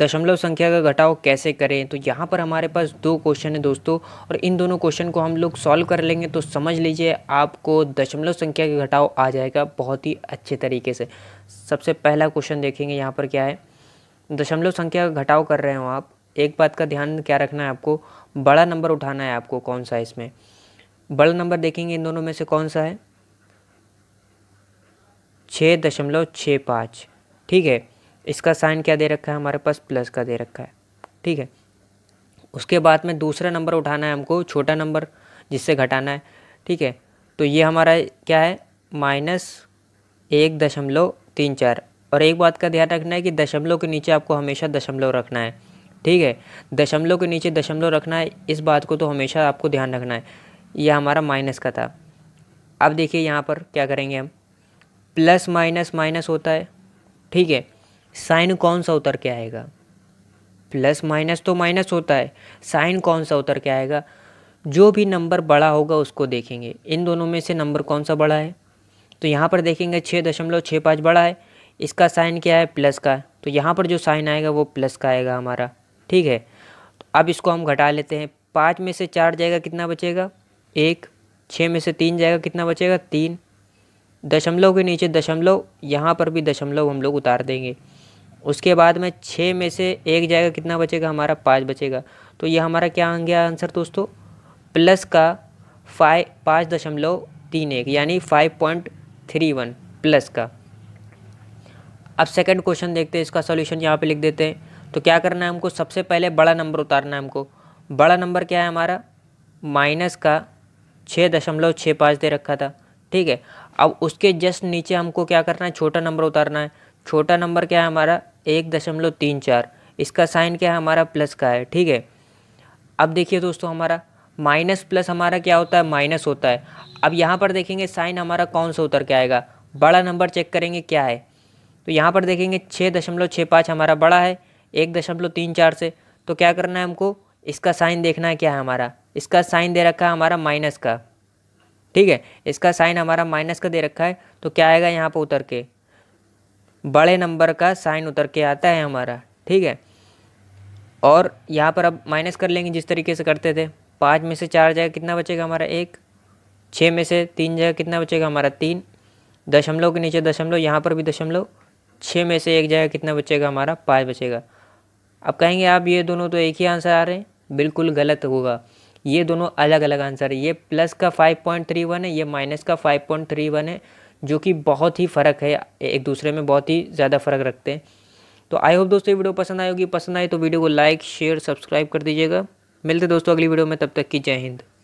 दशमलव संख्या का घटाव कैसे करें तो यहाँ पर हमारे पास दो क्वेश्चन है दोस्तों और इन दोनों क्वेश्चन को हम लोग सॉल्व कर लेंगे तो समझ लीजिए आपको दशमलव संख्या का घटाव आ जाएगा बहुत ही अच्छे तरीके से सबसे पहला क्वेश्चन देखेंगे यहाँ पर क्या है दशमलव संख्या का घटाव कर रहे हो आप एक बात का ध्यान क्या रखना है आपको बड़ा नंबर उठाना है आपको कौन सा इसमें बड़ा नंबर देखेंगे इन दोनों में से कौन सा है छः दशमलव छः पाँच ठीक है इसका साइन क्या दे रखा है हमारे पास प्लस का दे रखा है ठीक है उसके बाद में दूसरा नंबर उठाना है हमको छोटा नंबर जिससे घटाना है ठीक है तो ये हमारा क्या है माइनस एक दशमलव तीन चार और एक बात का ध्यान रखना है कि दशमलव के नीचे आपको हमेशा दशमलव रखना है ठीक है दशमलव के नीचे दशमलव रखना है इस बात को तो हमेशा आपको ध्यान रखना है यह हमारा माइनस का था अब देखिए यहाँ पर क्या करेंगे हम प्लस माइनस माइनस होता है ठीक है साइन कौन सा उतर के आएगा प्लस माइनस तो माइनस होता है साइन कौन सा उतर के आएगा जो भी नंबर बड़ा होगा उसको देखेंगे इन दोनों में से नंबर कौन सा बड़ा है तो यहाँ पर देखेंगे छः दशमलव छः पाँच बड़ा है इसका साइन क्या है प्लस का तो यहाँ पर जो साइन आएगा वो प्लस का आएगा हमारा ठीक है तो अब इसको हम घटा लेते हैं पाँच में से चार जाएगा कितना बचेगा एक छः में से तीन जाएगा कितना बचेगा तीन दशमलव के नीचे दशमलव यहाँ पर भी दशमलव हम लोग उतार देंगे उसके बाद में छः में से एक जाएगा कितना बचेगा हमारा पाँच बचेगा तो ये हमारा क्या आ गया आंसर दोस्तों प्लस का फाइव पाँच दशमलव तीन एक यानी five point three one plus का अब सेकंड क्वेश्चन देखते हैं इसका सॉल्यूशन यहाँ पे लिख देते हैं तो क्या करना है हमको सबसे पहले बड़ा नंबर उतारना है हमको बड़ा नंबर क्या है हमारा माइनस का छः दशमलव छः पाँच दे रखा था ठीक है अब उसके जस्ट नीचे हमको क्या करना है छोटा नंबर उतारना है छोटा नंबर क्या है हमारा एक दशमलव तीन चार इसका साइन क्या है हमारा प्लस का है ठीक है अब देखिए दोस्तों हमारा माइनस प्लस हमारा क्या होता है माइनस होता है अब यहाँ पर देखेंगे साइन हमारा कौन सा उतर के आएगा बड़ा नंबर चेक करेंगे क्या है तो यहाँ पर देखेंगे छः दशमलव छः पाँच हमारा बड़ा है एक दशमलव तीन चार से तो क्या करना है हमको इसका साइन देखना है क्या है हमारा इसका साइन दे रखा है हमारा माइनस का ठीक है इसका साइन हमारा माइनस का दे रखा है तो क्या आएगा यहाँ पर उतर के बड़े नंबर का साइन उतर के आता है हमारा ठीक है और यहाँ पर अब माइनस कर लेंगे जिस तरीके से करते थे पाँच में से चार जगह कितना बचेगा हमारा एक छः में से तीन जगह कितना बचेगा हमारा तीन दशमलव के नीचे दशमलव यहाँ पर भी दशमलव छः में से एक जगह कितना बचेगा हमारा पाँच बचेगा अब कहेंगे आप ये दोनों तो एक ही आंसर आ रहे हैं बिल्कुल गलत होगा ये दोनों अलग अलग आंसर है ये प्लस का फाइव पॉइंट थ्री वन है ये माइनस का फाइव पॉइंट थ्री वन है जो कि बहुत ही फ़र्क है एक दूसरे में बहुत ही ज़्यादा फ़र्क रखते हैं तो आई होप दोस्तों ये वीडियो पसंद आएगी होगी पसंद आए तो वीडियो को लाइक शेयर सब्सक्राइब कर दीजिएगा मिलते दोस्तों अगली वीडियो में तब तक की जय हिंद